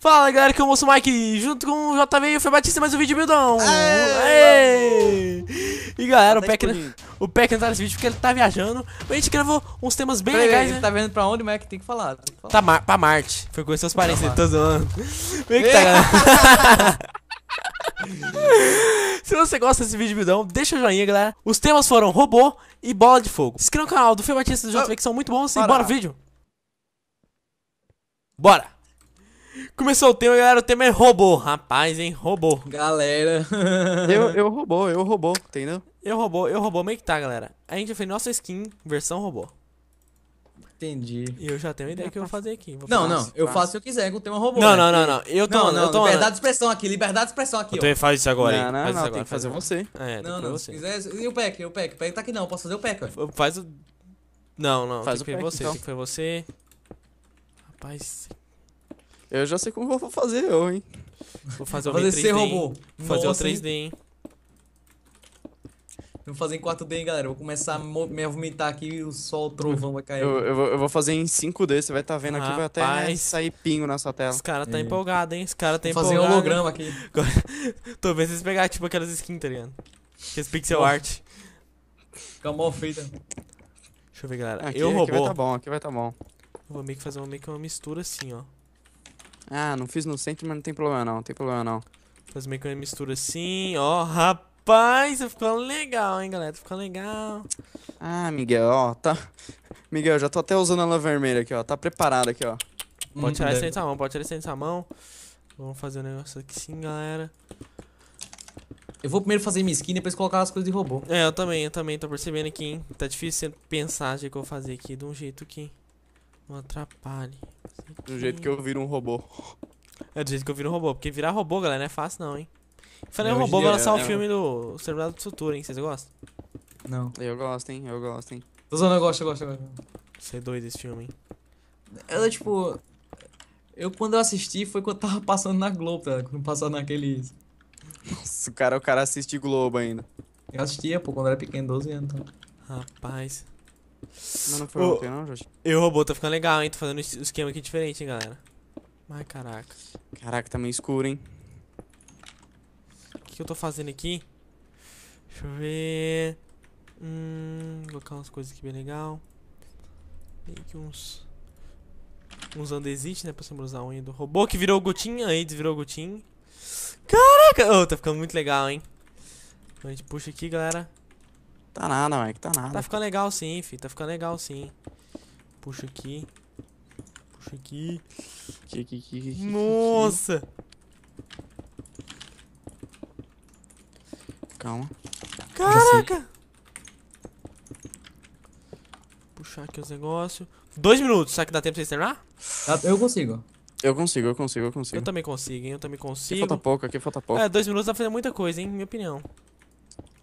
Fala galera, que eu moço Mike, junto com o JV e o Fê Batista, mais um vídeo Bildão! Aê, e galera, tá o Peck, o Peck não tá nesse vídeo porque ele tá viajando, mas a gente gravou uns temas bem Pera legais, aí, né? tá vendo pra onde, Mike? Tem que falar. Tem que falar. Tá mar pra Marte, foi com seus parentes, tá zoando. Vem que tá, galera. Se você gosta desse vídeo, bildão, deixa o joinha, galera. Os temas foram robô e bola de fogo. Se inscreva no canal do Fê Batista e do JV que são muito bons e bora o vídeo! Bora! Começou o tema, galera. O tema é robô. Rapaz, hein? Robô. Galera. eu, eu robô, eu robô, entendeu? Eu robô, eu robô. Meio que tá, galera. A gente fez nossa skin versão robô. Entendi. E eu já tenho uma ideia que eu vou fazer aqui. Vou não, não. Assim. Eu faço que eu quiser com o tema robô. Não, né? não, não, não. Eu tô. Não, não, eu tô liberdade de expressão aqui, liberdade de expressão aqui. Tu faz isso agora, hein? Não, não, faz não, agora, tem que fazer você. É, não, não. Você. Quiser, e o pack, o pack. O pack tá aqui não, eu posso fazer o pack, ó. Faz o. Não, não. Faz o que foi você, então. tem que foi você. Rapaz, eu já sei como vou fazer eu, hein? Vou fazer o 3D, robô. Fazer o 3D, hein? Vou fazer em 4D, hein, galera. Vou começar a me vomitar aqui e o sol, o trovão vai cair. Eu, eu, vou, eu vou fazer em 5D, você vai estar tá vendo Rapaz. aqui, vai até né, sair pingo na sua tela. Os cara tá é. empolgado, hein? Os cara tá vou empolgado. fazer um holograma aqui. Tô vendo vocês pegarem tipo aquelas skins, tá ligado? Aqueles pixel Nossa. art. Fica mal feita. Deixa eu ver, galera. Aqui, eu robô. vai tá bom, aqui vai tá bom. Eu vou meio que fazer uma, meio que uma mistura assim, ó. Ah, não fiz no centro, mas não tem problema não, não tem problema não. Faz meio que uma mistura assim, ó, rapaz, tá ficando legal, hein, galera, tá ficando legal. Ah, Miguel, ó, tá... Miguel, já tô até usando a lã vermelha aqui, ó, tá preparado aqui, ó. Hum, pode tirar isso aí mão, pode tirar isso aí mão. Vamos fazer o um negócio aqui sim, galera. Eu vou primeiro fazer minha skin e depois colocar as coisas de robô. É, eu também, eu também tô percebendo aqui, hein. Tá difícil pensar o que eu vou fazer aqui de um jeito que... Não atrapalhe. Do jeito que eu viro um robô. É do jeito que eu viro um robô. Porque virar robô, galera, não é fácil não, hein. Falei um robô, vou lançar é o filme do Servidor do Futuro, hein. Vocês gostam? Não. Eu gosto, hein. Eu gosto, hein. Tô usando, eu gosto, eu gosto, eu gosto. Você é doido esse filme, hein. Ela, tipo... Eu, quando eu assisti, foi quando tava passando na Globo, tá? Quando passava naqueles... Nossa, o cara, o cara assiste Globo ainda. Eu assistia, pô, quando era pequeno, 12 anos. Então. Rapaz. Mas não foi ontem, não, Jorge? Eu, robô, tá ficando legal, hein? Tô fazendo um esquema aqui diferente, hein, galera. Ai, caraca. Caraca, tá meio escuro, hein? O que, que eu tô fazendo aqui? Deixa eu ver... Hum, colocar umas coisas aqui bem legal. tem que uns... Uns andesite, né? Pra usar a unha do robô, que virou gotinha. Aí desvirou gotinha. Caraca! Oh, tá ficando muito legal, hein? Então a gente puxa aqui, galera. Tá nada, Mike, tá nada. Tá ficando legal sim, fi. Tá ficando legal sim. Puxa aqui. Puxa aqui. Aqui, aqui, aqui, aqui Nossa! Calma. Caraca! Puxar aqui os negócios. Dois minutos, será que dá tempo pra vocês terminar? Eu consigo. Eu consigo, eu consigo, eu consigo. Eu também consigo, hein? Eu também consigo. Aqui falta pouco, aqui falta pouco. É, dois minutos dá pra fazer muita coisa, hein? Minha opinião.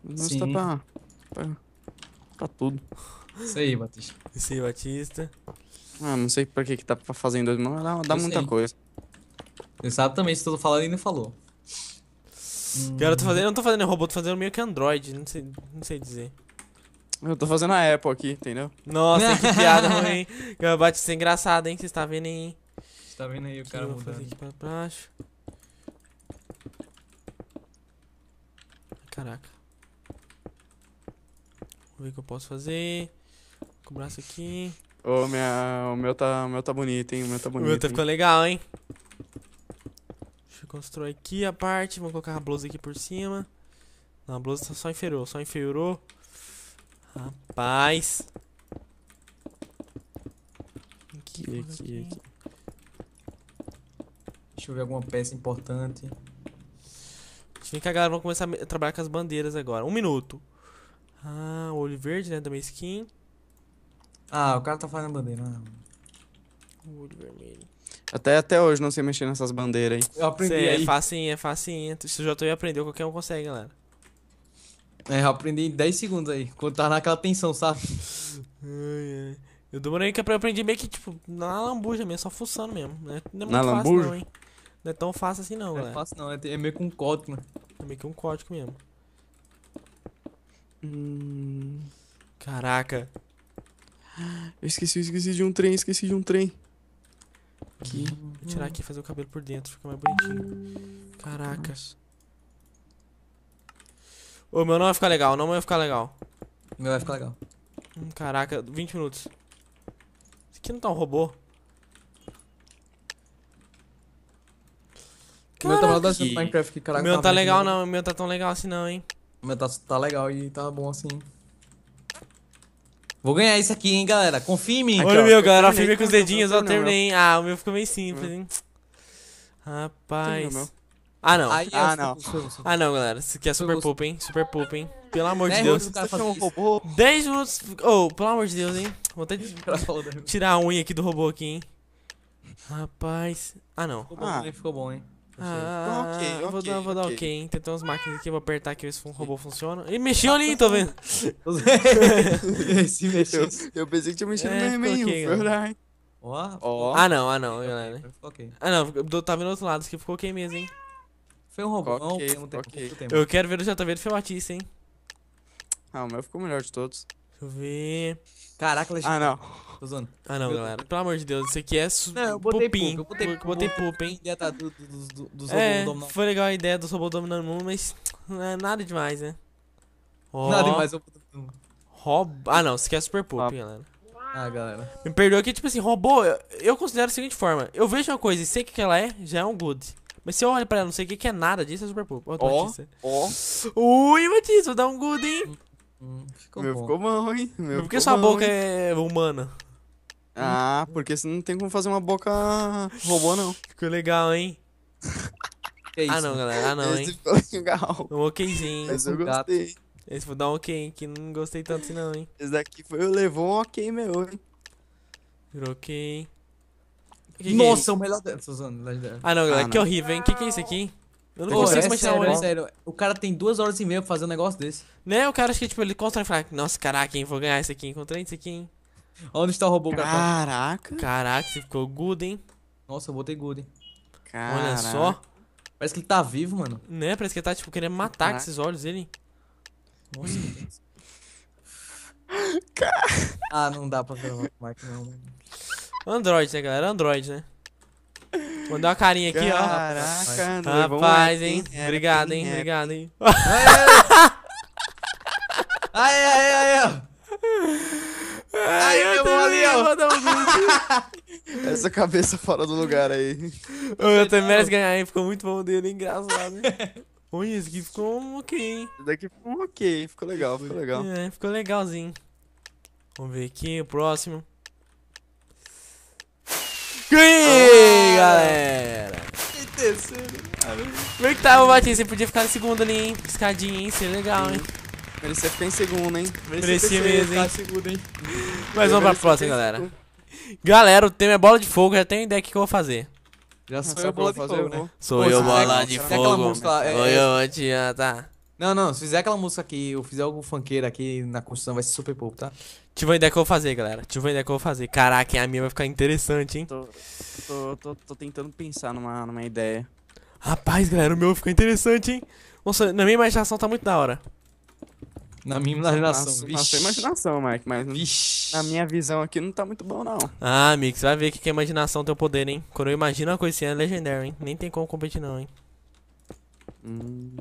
não está tá pra... Tá, tá tudo. Isso aí, Batista. Isso aí, Batista. Ah, não sei pra que que tá fazendo, não, mas dá, dá muita sei. coisa. Exatamente, tudo falando e não falou. Cara, eu, tô fazendo, eu não tô fazendo robô, tô fazendo meio que Android, não sei, não sei dizer. Eu tô fazendo a Apple aqui, entendeu? Nossa, que piada ruim. Batista é engraçado, hein? Você tá vendo aí, hein? Você tá vendo aí o cara mudando. Vou fazer aqui pra baixo. Caraca ver o que eu posso fazer. Com o braço aqui. Ô, oh, minha, o, meu tá, o meu tá bonito, hein? O meu tá bonito. O meu tá ficou legal, hein? Deixa eu construir aqui a parte. Vou colocar a blusa aqui por cima. Não, a blusa tá só enferrou, só enferrou. Rapaz. Aqui, aqui, aqui, aqui. Deixa eu ver alguma peça importante. Deixa eu ver que a galera vai começar a trabalhar com as bandeiras agora. Um minuto. Ah, olho verde, né? Da minha skin. Ah, o cara tá fazendo bandeira, né? Olho vermelho. Até, até hoje não sei mexer nessas bandeiras aí. Eu aprendi Cê, é aí. É facinho, é facinho. Se já tô aí aprendeu, qualquer um consegue, galera. É, eu aprendi em 10 segundos aí, quando tava naquela tensão, sabe? eu demorei que eu aprendi meio que, tipo, na lambuja mesmo, só fuçando mesmo. Não é, não é na lambuja? não, não, é tão fácil assim não, galera. Não é fácil não, é, é, meio que um código, né? É meio que um código mesmo. Hum, caraca. Eu esqueci, eu esqueci de um trem, esqueci de um trem. Aqui, vou tirar aqui e fazer o cabelo por dentro, fica mais bonitinho. Caracas. Ô, meu não vai ficar legal, não vai ficar legal. Meu vai ficar legal. Hum, Caraca, 20 minutos. Isso aqui não tá um robô. O meu tá falando assim Minecraft, O caraca. meu tá, tá legal não, o meu tá tão legal assim não, hein. Mas tá, tá legal e tá bom assim. Vou ganhar isso aqui, hein, galera. Confia em mim. Olha o meu, galera. Afirmei com os dedinhos. Ó, terminei. ah, o meu ficou meio simples, hein. Rapaz. Ah, não. ah, não. Ah, não, galera. Isso aqui é Super Poop, hein. Super Poop, hein. Pelo amor de Deus. 10 minutos. Oh, pelo amor de Deus, hein. Vou até tirar a unha aqui do robô aqui, hein. Rapaz. Ah, não. Ficou bom, ah. hein. Ficou bom, hein. Ah, então, ok, eu Vou dar, vou dar ok. hein? Tem, umas máquinas aqui, vou apertar aqui, ver se o robô funciona. E mexeu ali, tô vendo. se mexeu. Eu, pensei que tinha mexido é, no meio, okay, foi Ó. Oh. Ah, não, ah, não, galera. Okay. Ah, não, tá vendo no outro lado, isso aqui ficou ok mesmo, hein. Foi um robô. Ok, não, um okay. tempo. Eu quero ver o JV do Fio Batista, hein. Ah, o meu ficou melhor de todos. Deixa eu ver. Caraca, ela Ah, não. Tô zoando. Ah, não, galera. Pelo amor de Deus, isso aqui é su... Não, eu botei pupim. eu botei pouco. Botei pouco, hein? Ideia tá, do, do, do, dos é, dominando. foi legal a ideia dos robôs dominando o mundo, mas não hum, é nada demais, né? Oh. Nada demais, robô Rob... Ah, não, isso aqui é super pop, ah. galera. Ah, galera. Me perdoa que, tipo assim, robô, eu, eu considero da seguinte forma. Eu vejo uma coisa e sei o que, ela é, já é um good. Mas se eu olho pra ela não sei o que, que é nada disso, é super pop. Ó, ó. Ui, Matias, vou dar um good, hein? Hum, ficou meu bom. ficou bom, hein? Meu Por que sua boca hein? é humana? Ah, porque você não tem como fazer uma boca robô, não. Ficou legal, hein? que ah, isso? Ah, não, galera. Ah, não, Esse hein? ficou legal. Um okzinho. Mas eu gato. gostei. Esse vou dar um ok, hein? Que não gostei tanto assim, não, hein? Esse daqui foi, levou um ok meu, hein? Virou ok, Que é Nossa, que é o melhor dela, né? Ah, não, galera. Ah, não. Que horrível, hein? O que, que é isso aqui? Eu não Pô, consigo é imaginar sério, é sério. O cara tem duas horas e meia pra fazer um negócio desse. Né? O cara acho que tipo, ele constrói e fala, nossa, caraca, hein, vou ganhar isso aqui, encontrei isso aqui, hein. Onde está o robô, Caraca. Caraca, você ficou good, hein? Nossa, eu botei good, hein. Caraca. Olha só. Parece que ele tá vivo, mano. Né? Parece que ele tá, tipo, querendo matar Caraca. com esses olhos ele. Nossa, Ah, não dá pra gravar com o Mike, não, mano. Né? Android, né, galera? Android, né? Mandou uma carinha aqui, Caraca, ó. Caraca, Rapaz, hein? É, obrigado, hein? É. Obrigado, hein? Ai, ai, ai, ai, Ai, eu meu ali, ó. Essa cabeça fora do lugar aí. Eu também merece ganhar, hein? Ficou muito bom dele, engraçado, hein? Olha, esse aqui ficou um ok, hein? Esse daqui ficou um ok, ficou legal, ficou legal. É, ficou legalzinho. Vamos ver aqui o próximo. Ganhei! galera. E terceiro. Como é que tava, tá Batista? Você podia ficar em segundo ali, hein? Piscadinha, hein? Seria legal, hein? Merecia ficar em segundo, hein? Merecia, Merecia mesmo, hein? Segundo, hein? Mas vamos pra próxima, galera. Galera, o tema é bola de fogo. Já tem ideia do que eu vou fazer. Já sou eu bola de fogo, né? Sou eu bola de fogo. Sou é, é. eu, vou te tá. Não, não, se fizer aquela música aqui, ou fizer algum funkeiro aqui na construção, vai ser super pouco, tá? Tive tipo uma ideia que eu vou fazer, galera. Tive tipo uma ideia que eu vou fazer. Caraca, a minha vai ficar interessante, hein? Tô, tô, tô, tô tentando pensar numa, numa ideia. Rapaz, galera, o meu ficou interessante, hein? Nossa, na minha imaginação tá muito da hora. Na minha imaginação, Na sua imaginação, Mike, mas na minha visão aqui não tá muito bom, não. Ah, Mix, vai ver que, que a é imaginação tem o poder, hein? Quando eu imagino uma coisa é legendário, hein? Nem tem como competir, não, hein? Hum...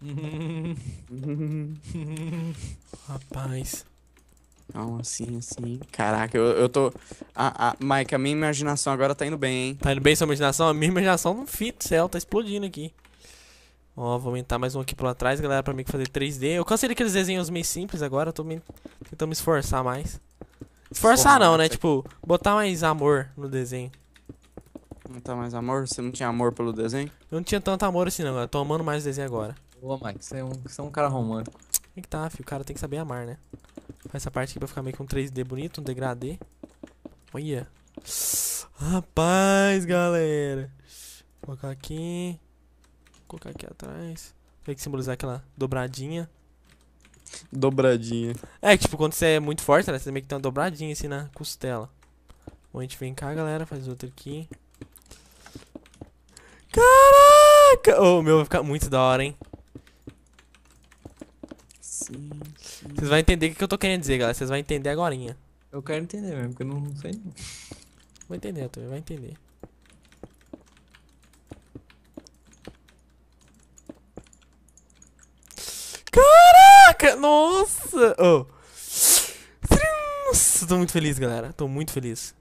Rapaz. calma assim, assim. Caraca, eu, eu tô. A, a, Mike, a minha imaginação agora tá indo bem, hein? Tá indo bem sua imaginação? A minha imaginação não fit céu, tá explodindo aqui. Ó, vou aumentar mais um aqui pra trás, galera, pra mim fazer 3D. Eu cansei daqueles desenhos meio simples agora, tô me... tentando me esforçar mais. Esforçar Porra, não, né? Você... É. Tipo, botar mais amor no desenho. Botar mais amor? Você não tinha amor pelo desenho? Eu não tinha tanto amor assim não, galera. Tô amando mais o desenho agora. Boa, Mike. Você é, um, você é um cara romântico. Tem que tá, filho. O cara tem que saber amar, né? Faz essa parte aqui pra ficar meio com um 3D bonito, um degradê. Olha. Rapaz, galera. Vou colocar aqui. Vou colocar aqui atrás. Tem que simbolizar aquela dobradinha. Dobradinha. É, tipo, quando você é muito forte, né? Você meio que tem uma dobradinha assim na costela. Bom, a gente vem cá, galera. Faz outro aqui. Caraca! Ô, oh, meu, vai ficar muito da hora, hein? Vocês vão entender o que eu tô querendo dizer, galera. Vocês vão entender agorinha. Eu quero entender mesmo, porque eu não sei Vou entender, também vai entender. Caraca! Nossa! Oh. Nossa, tô muito feliz, galera. Tô muito feliz.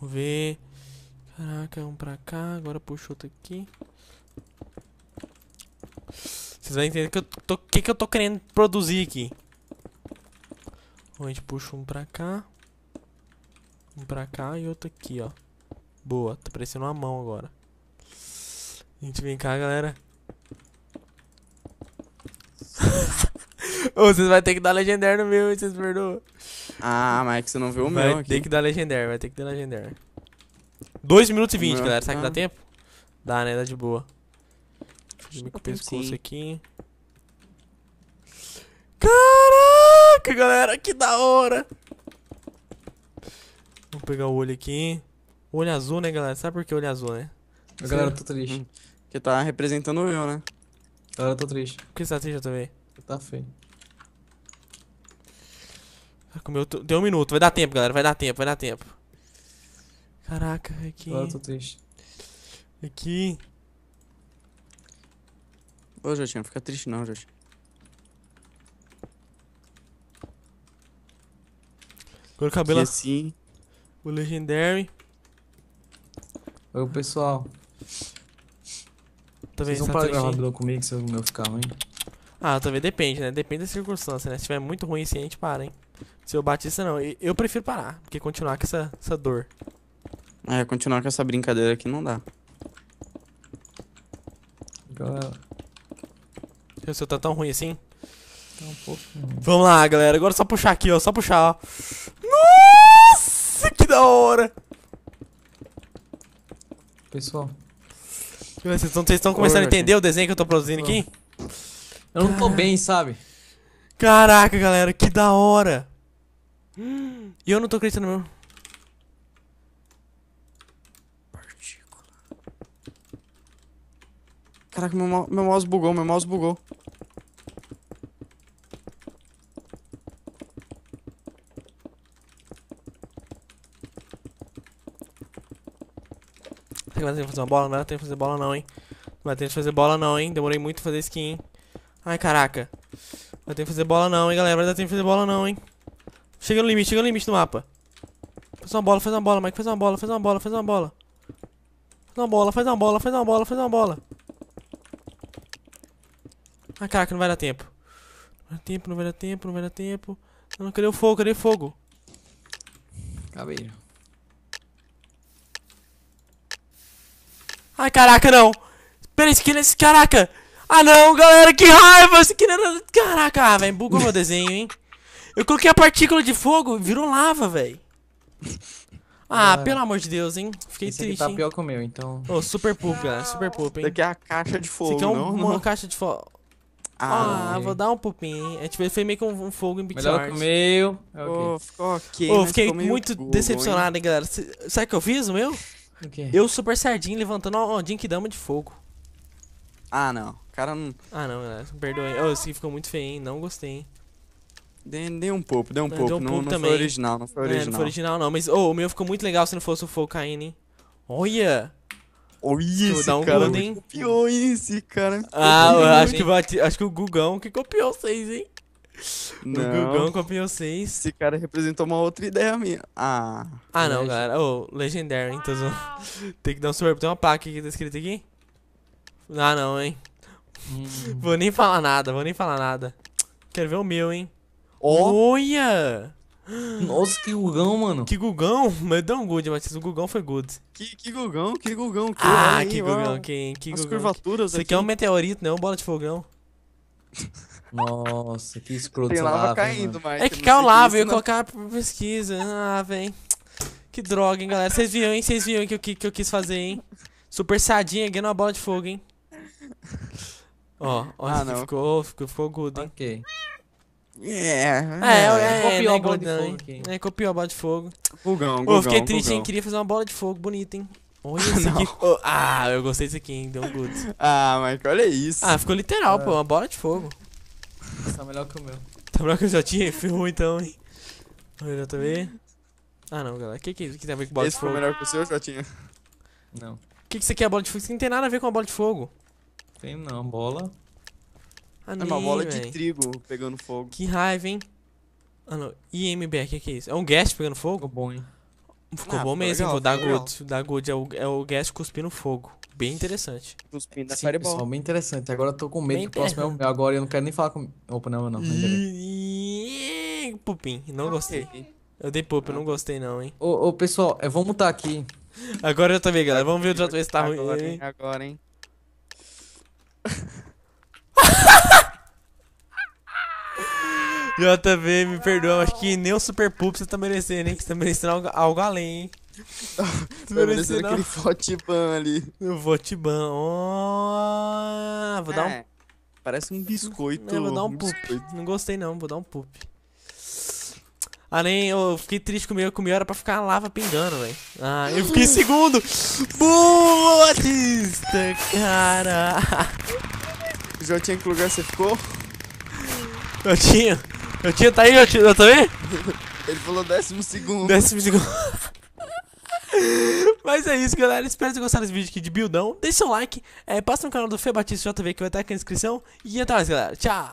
Vamos ver. Caraca, um pra cá. Agora puxa outro aqui. Vocês vão entender o que, eu tô, que, que eu tô querendo produzir aqui. a gente puxa um pra cá. Um pra cá e outro aqui, ó. Boa, tá parecendo uma mão agora. A gente vem cá, galera. Ô, vocês vão ter que dar legendário no meu, vocês perdoam. Ah, mas é que você não viu o meu aqui. Vai ter que dar legendário, vai ter que dar legendário. 2 minutos e 20, galera. Será que dá tá. tempo? Dá, né? Dá de boa. Dormir pescoço aqui. Caraca, galera, que da hora! Vamos pegar o olho aqui. Olho azul, né, galera? Sabe por que olho azul, né? A galera, eu tô tá triste. Hum. Porque tá representando eu, né? Galera, eu tá tô triste. Por que você tá triste também? Tá feio. Tá meu, deu um minuto, vai dar tempo, galera, vai dar tempo, vai dar tempo. Caraca, aqui. Agora eu tô triste. Aqui. Ô, Jotinho, não fica triste não, Agora o cabelo assim. O Legendary. Oi, pessoal. Também tá Vocês vão tá parar de gravar Blow comigo se o meu ficar ruim? Ah, também tá depende, né? Depende da circunstância, né? Se tiver muito ruim assim, a gente para, hein? Se eu Batista, não. Eu prefiro parar, porque continuar com essa, essa dor. É, continuar com essa brincadeira aqui não dá. Galera. Deus, se eu tô tá tão ruim assim. Tá um pouco. Vamos lá, galera. Agora é só puxar aqui, ó. Só puxar, ó. Nossa, que da hora! Pessoal. Vocês estão começando a entender o desenho que eu tô produzindo aqui? Eu não tô bem, sabe? Caraca, galera, que da hora! E eu não tô acreditando mesmo. Partícula. Caraca, meu, meu mouse bugou, meu mouse bugou. não dá tempo de fazer uma bola, não dá tempo de fazer bola não, hein. Não dá tempo de fazer bola não, hein. Demorei muito pra fazer skin, hein? Ai, caraca. Não dá tempo de fazer bola não, hein, galera. Não dá tempo de fazer bola não, hein. Chega no limite, chega no limite do mapa. Faz uma bola, faz uma bola, Mike. Faz uma bola, faz uma bola, faz uma bola. Faz uma bola, faz uma bola, faz uma bola, faz uma bola. Ai, caraca, não vai dar tempo. Não vai dar tempo, não vai dar tempo, não vai dar tempo. Não, cadê o fogo? Cadê o fogo? Acabei. Né? Ai, caraca, não. Peraí, esse aqui, esse, caraca. Ah, não, galera, que raiva. Esse era... Caraca, ah, velho, bugou meu desenho, hein. Eu coloquei a partícula de fogo, virou lava, velho. Ah, pelo amor de Deus, hein. Fiquei esse tá triste, tá hein? pior que o meu, então... Ô, oh, super poop, galera, super poop, hein. Isso aqui é a caixa de fogo, Isso aqui é um, não, uma não. caixa de fogo. Ah, ah vou dar um pupim. É tipo, foi meio que um, um fogo em Pixar. Melhor que o meu. É ok. Oh, fiquei muito Google, decepcionado, hein, galera. Sabe o que eu fiz o meu? Okay. Eu, Super Saiyajin, levantando uma dama de fogo. Ah, não. cara não... Ah, não, galera. Perdoe. Oh, esse aqui ficou muito feio, hein? Não gostei, hein? Dei, dei um pouco, dei um pouco. Um não, não também. foi original, não foi original. É, não foi original, não. Mas, oh, o meu ficou muito legal se não fosse o fogo caindo, hein? Olha! Olha esse um cara. Copiou esse cara. Ah, eu acho, que, acho que o Gugão que copiou vocês, hein? No O Gugão copiou vocês. Esse cara representou uma outra ideia minha. Ah. Ah, não, galera. Ô, oh, Legendary, então. Tem que dar um super. Tem uma placa aqui tá escrito aqui? Ah, não, hein. Hum. Vou nem falar nada, vou nem falar nada. Quero ver o meu, hein. Oh. Olha! Nossa, que Gugão, mano. Que Gugão? Mas dá um good, Matheus. O Gugão foi good. Que, que Gugão, que Gugão. Que ah, aí, que Gugão, que, que As Gugão. curvaturas Isso aqui é um meteorito, não é um bola de fogão. Nossa, que escroto. Tem lava, lava caindo, mano. É que caiu lava, eu ia né? colocar pesquisa. Ah, velho. Que droga, hein, galera. Vocês viram, hein? Vocês viram o que, que, que eu quis fazer, hein? Super sadinha, ganhou uma bola de fogo, hein? Ó, olha ah, ficou, ficou, ficou good, hein? Ok. Yeah. É, é, é, é, copiou né, a bola de fogo. Hein? É, copiou a bola de fogo. fugão, oh, fiquei triste, hein? Queria fazer uma bola de fogo bonita, hein? Olha isso aqui. ah, eu gostei disso aqui, hein? Deu um good. Ah, Mike, olha isso. Ah, ficou literal, ah. pô. Uma bola de fogo. Tá melhor que o meu. Tá melhor que eu já tinha? Ferrou então, hein? Olha também. Ah não, galera. O que, que, é que tem a ver com bola Esse de fogo? Esse foi melhor que o seu, Jotinha? Não. O que, que você quer é bola de fogo? Isso não tem nada a ver com a bola de fogo. Tem não, bola. Ah, é uma bola véi. de trigo pegando fogo. Que raiva, hein? Ah não, IMB, o que, que é isso? É um Gast pegando fogo? Ficou bom, hein? Ficou ah, bom mesmo, legal, vou dar good. Dar good é o, é o gas cuspindo fogo. Bem interessante. Cuspindo Sim, fireball. Pessoal, bem interessante. Agora eu tô com medo bem que o próximo é o meu. Agora eu não quero nem falar com. Opa, não, não. não e... Pupim, não gostei. Eu dei pup, eu não gostei não, hein. Ô, ô pessoal, é, vamos mutar aqui. Agora eu também, galera. Vamos ver outra vez se tá ruim. Agora, hein. Agora, hein. JV, me perdoa, acho que nem o Super Poop você tá merecendo, hein? Que você tá merecendo algo, algo além, hein? Parecendo aquele Fotiban ali. O Oh, vou é, dar um. É. Parece um biscoito. Eu vou dar um, um poop. Não gostei não, vou dar um poop. Além, eu fiquei triste comigo, comigo era pra ficar a lava pingando, velho. Ah, eu fiquei em segundo! Boa, cara! Jotinha, que lugar você ficou? Jotinha? Jotinha, tá aí, Jotinha, tá aí? Ele falou décimo segundo. Décimo segundo. Mas é isso, galera. Espero que vocês gostaram desse vídeo aqui de Buildão. Deixe seu like, é, passa no canal do Fê Batista JV que vai estar aqui na descrição. E até mais, galera. Tchau!